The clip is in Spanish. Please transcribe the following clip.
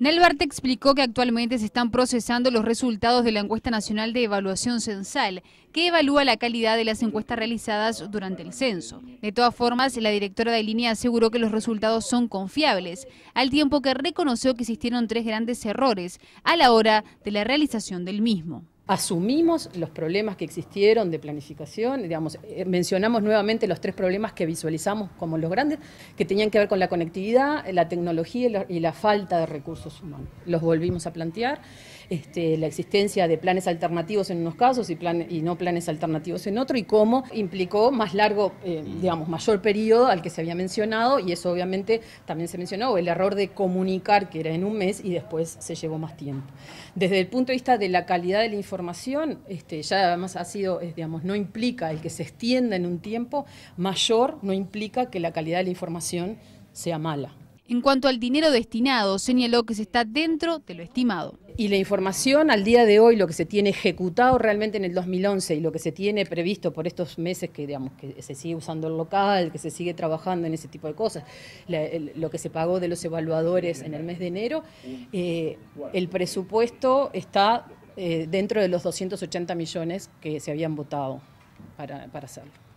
Nelbert explicó que actualmente se están procesando los resultados de la encuesta nacional de evaluación censal, que evalúa la calidad de las encuestas realizadas durante el censo. De todas formas, la directora de línea aseguró que los resultados son confiables, al tiempo que reconoció que existieron tres grandes errores a la hora de la realización del mismo asumimos los problemas que existieron de planificación, digamos, eh, mencionamos nuevamente los tres problemas que visualizamos como los grandes, que tenían que ver con la conectividad, la tecnología y la falta de recursos humanos. Los volvimos a plantear, este, la existencia de planes alternativos en unos casos y, y no planes alternativos en otro, y cómo implicó más largo, eh, digamos, mayor periodo al que se había mencionado, y eso obviamente también se mencionó, el error de comunicar que era en un mes y después se llevó más tiempo. Desde el punto de vista de la calidad del informe, información, este, ya además ha sido, digamos, no implica el que se extienda en un tiempo mayor, no implica que la calidad de la información sea mala. En cuanto al dinero destinado, señaló que se está dentro de lo estimado. Y la información al día de hoy, lo que se tiene ejecutado realmente en el 2011 y lo que se tiene previsto por estos meses que, digamos, que se sigue usando el local, que se sigue trabajando en ese tipo de cosas, lo que se pagó de los evaluadores en el mes de enero, eh, el presupuesto está eh, dentro de los 280 millones que se habían votado para, para hacerlo.